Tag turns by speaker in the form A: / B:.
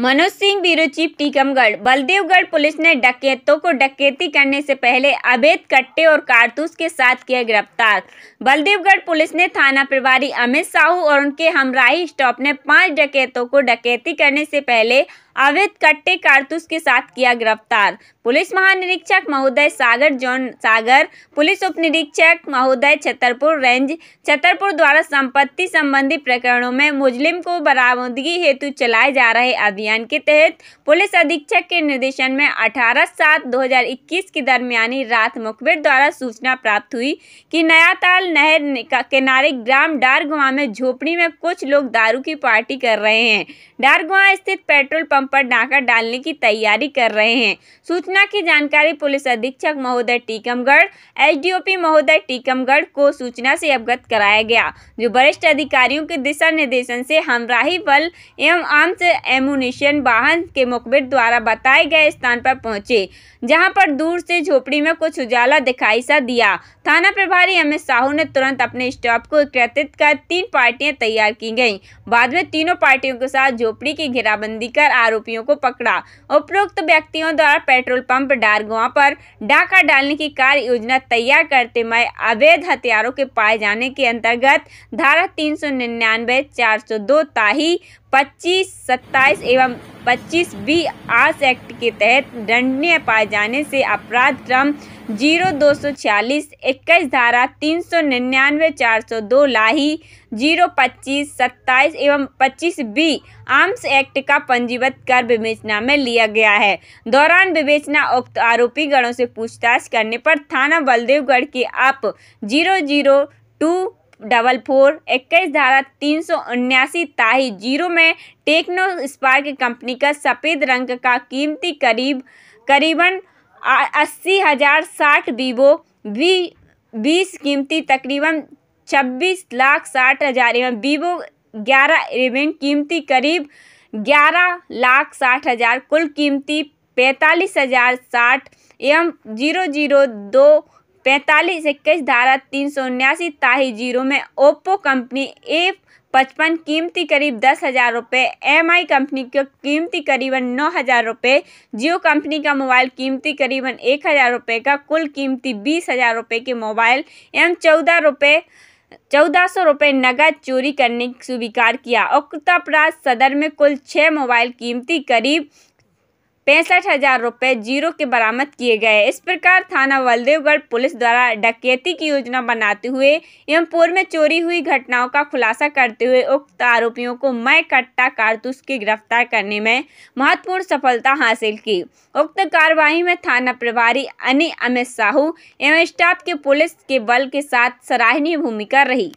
A: Manoj Singh bureau chief Tikamgarh Baldevgarh police ने डकैतों को डकैती करने से पहले अवैध कट्टे और कारतूस के साथ किया गिरफ्तार बलदेवगढ़ पुलिस ने थाना प्रभारी अमित साहू और उनके हमराही स्टॉप ने पांच डकैतों को डकैती करने से पहले अवैध कट्टे कारतूस के साथ किया गिरफ्तार पुलिस महानिरीक्षक महोदय सागर जॉन सागर पुलिस उप निरीक्षक महोदय छतरपुर रेंज छतरपुर द्वारा संपत्ति संबंधी प्रकरणों में मुजलिम को बरामदगी हेतु चलाए जा रहे अभियान अभियान के तहत पुलिस अधीक्षक के निर्देशन में 18 सात 2021 की दरमियानी रात मुखबिर द्वारा सूचना प्राप्त हुई कि नयाताल नहर किनारे ग्राम डारगुआ में झोपड़ी में कुछ लोग दारू की पार्टी कर रहे हैं डारगुआ स्थित पेट्रोल पंप पर डाका डालने की तैयारी कर रहे हैं सूचना की जानकारी पुलिस अधीक्षक महोदय टीकमगढ़ एसडीओपी महोदय टीकमगढ़ को सूचना से अवगत कराया गया जो वरिष्ठ अधिकारियों के दिशा निर्देशन से हमराही बल एवं आर्म्स एमुनिशन मिशन वाहन के मुखबिर द्वारा बताए गए स्थान पर पहुंचे जहां पर दूर से झोपड़ी में कुछ उजाला दिखाई सा दिया थाना प्रभारी अमित साहू ने तुरंत अपने स्टाफ को एकत्रित कर तीन पार्टियां तैयार की गईं बाद में तीनों पार्टियों के साथ झोपड़ी की घेराबंदी कर आरोपियों को पकड़ा उपरोक्त व्यक्तियों द्वारा पेट्रोल पंप डारगुआ पर डाका डालने की कार्य योजना तैयार करते मई अवैध हथियारों के पाए जाने के अंतर्गत धारा तीन सौ निन्यानवे चार सौ दो ताही पच्चीस सत्ताईस एवं पच्चीस बी आर्स एक्ट के तहत दंडनीय पाए जाने से अपराध क्रम जीरो दो सौ छियालीस इक्कीस धारा तीन सौ निन्यानवे चार सौ दो लाही जीरो पच्चीस सत्ताईस एवं पच्चीस बी आर्म्स एक्ट का पंजीबद्ध कर विवेचना में लिया गया है दौरान विवेचना उक्त आरोपी गणों से पूछताछ करने पर थाना बलदेवगढ़ के आप zero zero two double four इक्कीस धारा तीन सौ उन्यासी ताही जीरो में टेक्नो स्पार्क कंपनी का सफ़ेद रंग का कीमती करीब करीबन अस्सी हज़ार साठ वीवो वी बीस कीमती तकरीबन छब्बीस लाख साठ हज़ार एवं वीवो ग्यारह एवं कीमती करीब ग्यारह लाख साठ हज़ार कुल कीमती पैंतालीस हज़ार साठ एवं जीरो जीरो दो पैंतालीस इक्कीस धारा तीन सौ उन्यासी ताही जीरो में ओप्पो कंपनी ए पचपन कीमती करीब दस हज़ार रुपये एम आई कंपनी का कीमती करीबन नौ हज़ार रुपये जियो कंपनी का मोबाइल कीमती करीबन एक हज़ार रुपये का कुल कीमती बीस हज़ार रुपये के मोबाइल एवं चौदह रुपये चौदह सौ रुपये नकद चोरी करने स्वीकार किया और कृतापराध सदर में कुल छः मोबाइल कीमती करीब पैंसठ हजार रुपये जीरो के बरामद किए गए इस प्रकार थाना बलदेवगढ़ पुलिस द्वारा डकैती की योजना बनाते हुए यमपुर में चोरी हुई घटनाओं का खुलासा करते हुए उक्त आरोपियों को मय कट्टा कारतूस की गिरफ्तार करने में महत्वपूर्ण सफलता हासिल की उक्त कार्रवाई में थाना प्रभारी अनिल अमित साहू एवं स्टाफ के पुलिस के बल के साथ सराहनीय भूमिका रही